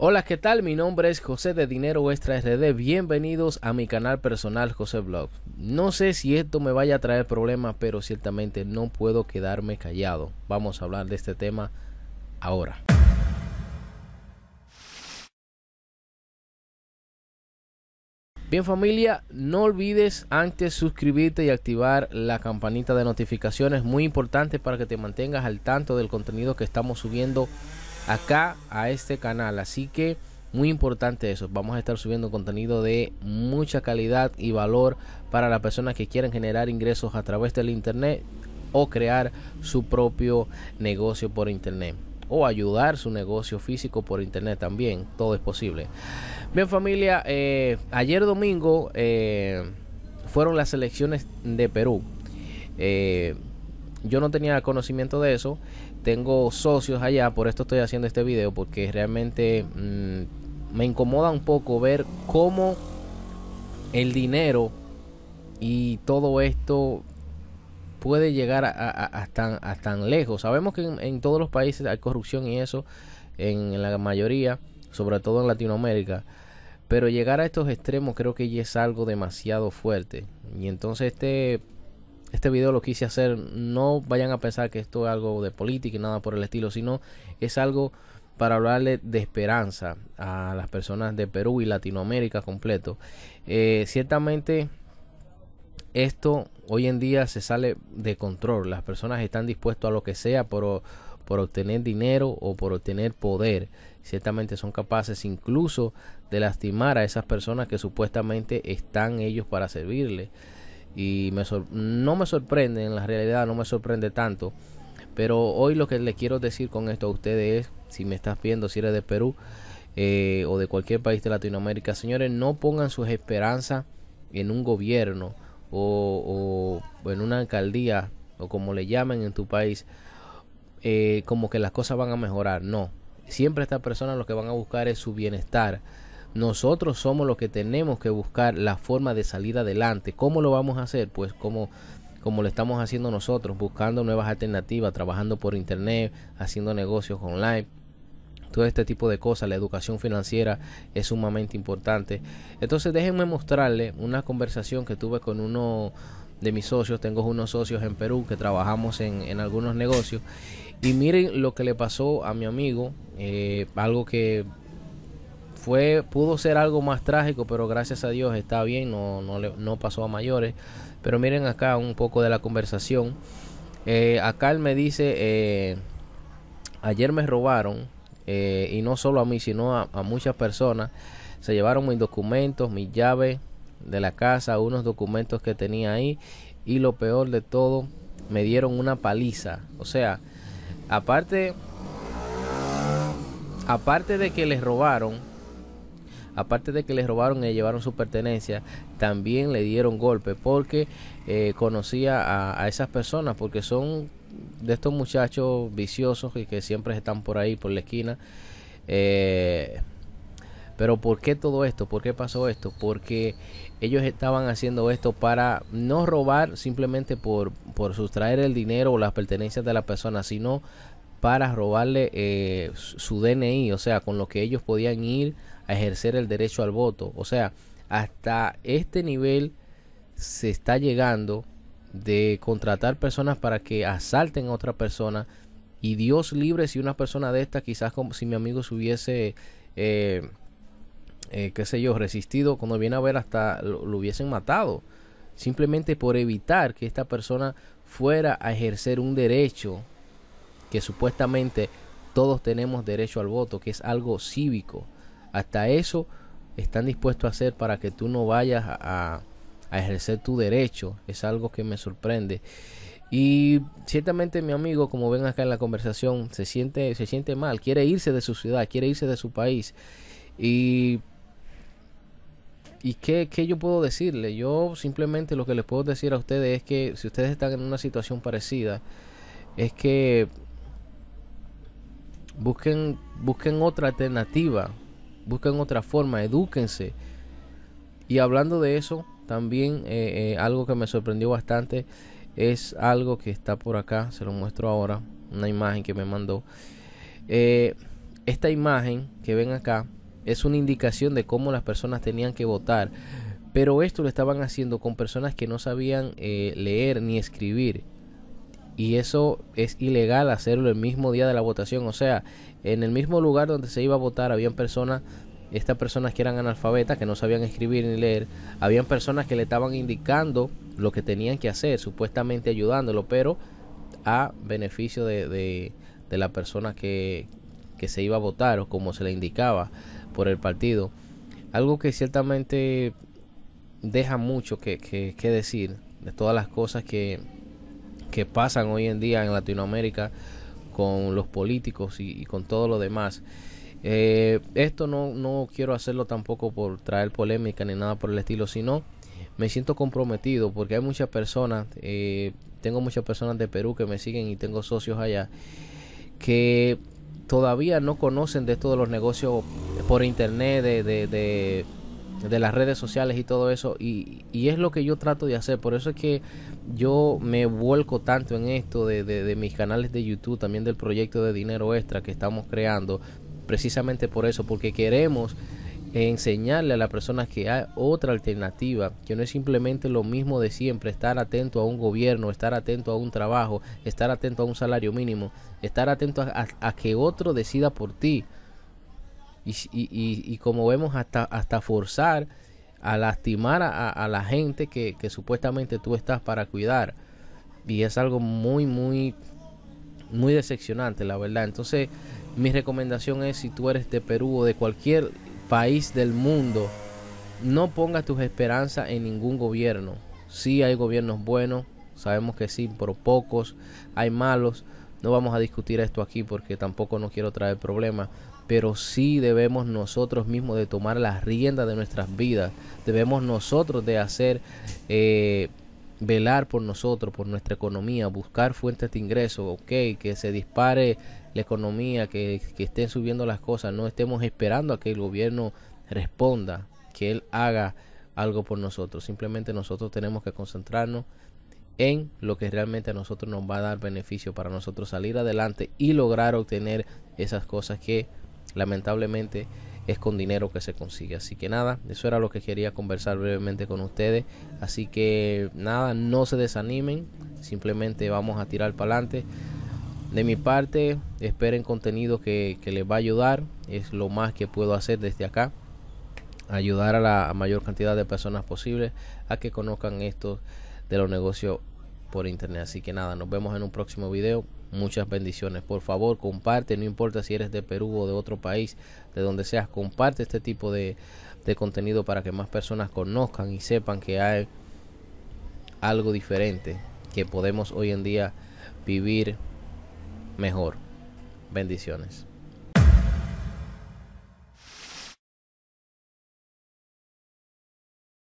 Hola, ¿qué tal? Mi nombre es José de Dinero Extra RD. Bienvenidos a mi canal personal José Blog. No sé si esto me vaya a traer problemas, pero ciertamente no puedo quedarme callado. Vamos a hablar de este tema ahora. Bien familia, no olvides antes suscribirte y activar la campanita de notificaciones, muy importante para que te mantengas al tanto del contenido que estamos subiendo acá a este canal. Así que muy importante eso. Vamos a estar subiendo contenido de mucha calidad y valor para las personas que quieren generar ingresos a través del Internet o crear su propio negocio por Internet o ayudar su negocio físico por internet también. Todo es posible. Bien familia, eh, ayer domingo eh, fueron las elecciones de Perú. Eh, yo no tenía conocimiento de eso tengo socios allá, por esto estoy haciendo este video, porque realmente mm, me incomoda un poco ver cómo el dinero y todo esto puede llegar a, tan, lejos. Sabemos que en, todos los países hay corrupción y eso, en, en la mayoría, sobre todo en Latinoamérica. Pero llegar a estos extremos creo que ya es algo demasiado fuerte. Y entonces este este video lo quise hacer, no vayan a pensar que esto es algo de política y nada por el estilo, sino es algo para hablarle de esperanza a las personas de Perú y Latinoamérica completo. Eh, ciertamente esto hoy en día se sale de control, las personas están dispuestas a lo que sea por, por obtener dinero o por obtener poder. Ciertamente son capaces incluso de lastimar a esas personas que supuestamente están ellos para servirle y me no me sorprende, en la realidad no me sorprende tanto. Pero hoy lo que le quiero decir con esto a ustedes es, si me estás viendo, si eres de Perú eh, o de cualquier país de Latinoamérica, señores, no pongan sus esperanzas en un gobierno o, o, en una alcaldía o como le llamen en tu país, eh, como que las cosas van a mejorar. No, siempre estas personas lo que van a buscar es su bienestar. Nosotros somos los que tenemos que buscar la forma de salir adelante. ¿Cómo lo vamos a hacer? Pues como como lo estamos haciendo nosotros, buscando nuevas alternativas, trabajando por internet, haciendo negocios online, todo este tipo de cosas, la educación financiera es sumamente importante. Entonces déjenme mostrarle una conversación que tuve con uno de mis socios, tengo unos socios en Perú que trabajamos en, en algunos negocios y miren lo que le pasó a mi amigo, eh, algo que fue pudo ser algo más trágico, pero gracias a Dios está bien, no, no, pasó a mayores. Pero miren acá un poco de la conversación. Eh, acá él me dice, eh, ayer me robaron, eh, y no solo a mí, sino a, a muchas personas. Se llevaron mis documentos, mis llaves de la casa, unos documentos que tenía ahí, y lo peor de todo, me dieron una paliza. O sea, aparte aparte de que les robaron, aparte de que les robaron y llevaron su pertenencia, también le dieron golpe porque eh, conocía a, esas personas, porque son de estos muchachos viciosos y que siempre están por ahí, por la esquina. Eh, pero ¿por qué todo esto? ¿Por qué pasó esto? Porque ellos estaban haciendo esto para no robar simplemente por, por sustraer el dinero o las pertenencias de la persona, sino para robarle eh, su DNI, o sea, con lo que ellos podían ir a ejercer el derecho al voto. O sea, hasta este nivel se está llegando de contratar personas para que asalten a otra persona y Dios libre si una persona de esta quizás como si mi amigo se hubiese eh, eh, qué sé yo resistido cuando viene a ver hasta lo, hubiesen matado simplemente por evitar que esta persona fuera a ejercer un derecho que supuestamente todos tenemos derecho al voto, que es algo cívico. Hasta eso están dispuestos a hacer para que tú no vayas a, ejercer tu derecho. Es algo que me sorprende. Y ciertamente mi amigo, como ven acá en la conversación, se siente, se siente mal, quiere irse de su ciudad, quiere irse de su país. Y, y qué, qué yo puedo decirle? Yo simplemente lo que les puedo decir a ustedes es que si ustedes están en una situación parecida, es que Busquen, busquen otra alternativa, busquen otra forma, edúquense. Y hablando de eso, también eh, eh, algo que me sorprendió bastante es algo que está por acá, se lo muestro ahora, una imagen que me mandó. Eh, esta imagen que ven acá es una indicación de cómo las personas tenían que votar, pero esto lo estaban haciendo con personas que no sabían leer ni escribir y eso es ilegal hacerlo el mismo día de la votación. O sea, en el mismo lugar donde se iba a votar habían personas, estas personas que eran analfabetas, que no sabían escribir ni leer, habían personas que le estaban indicando lo que tenían que hacer, supuestamente ayudándolo, pero a beneficio de, la persona que, se iba a votar o como se le indicaba por el partido. Algo que ciertamente deja mucho que, que decir de todas las cosas que, que pasan hoy en día en Latinoamérica con los políticos y, con todo lo demás. Eh, esto no, no quiero hacerlo tampoco por traer polémica ni nada por el estilo, sino me siento comprometido porque hay muchas personas, eh, tengo muchas personas de Perú que me siguen y tengo socios allá que todavía no conocen de todos los negocios por internet, de, de, de de las redes sociales y todo eso. Y, y, es lo que yo trato de hacer. Por eso es que yo me vuelco tanto en esto de, de, mis canales de YouTube, también del proyecto de dinero extra que estamos creando. Precisamente por eso, porque queremos enseñarle a las personas que hay otra alternativa, que no es simplemente lo mismo de siempre, estar atento a un gobierno, estar atento a un trabajo, estar atento a un salario mínimo, estar atento a que otro decida por ti y, y, como vemos hasta, hasta forzar a lastimar a, la gente que, que, supuestamente tú estás para cuidar. Y es algo muy, muy, muy decepcionante, la verdad. Entonces, mi recomendación es, si tú eres de Perú o de cualquier país del mundo, no pongas tus esperanzas en ningún gobierno. Sí hay gobiernos buenos, sabemos que sí, pero pocos, hay malos. No vamos a discutir esto aquí porque tampoco no quiero traer problemas pero sí debemos nosotros mismos de tomar las riendas de nuestras vidas, debemos nosotros de hacer, eh, velar por nosotros, por nuestra economía, buscar fuentes de ingreso, ok, que se dispare la economía, que, que estén subiendo las cosas, no estemos esperando a que el gobierno responda, que él haga algo por nosotros, simplemente nosotros tenemos que concentrarnos en lo que realmente a nosotros nos va a dar beneficio para nosotros salir adelante y lograr obtener esas cosas que lamentablemente es con dinero que se consigue. Así que nada, eso era lo que quería conversar brevemente con ustedes. Así que nada, no se desanimen, simplemente vamos a tirar para adelante. De mi parte, esperen contenido que, que, les va a ayudar, es lo más que puedo hacer desde acá. Ayudar a la mayor cantidad de personas posible a que conozcan esto de los negocios por internet. Así que nada, nos vemos en un próximo video. Muchas bendiciones. Por favor, comparte, no importa si eres de Perú o de otro país, de donde seas, comparte este tipo de, de contenido para que más personas conozcan y sepan que hay algo diferente, que podemos hoy en día vivir mejor. Bendiciones.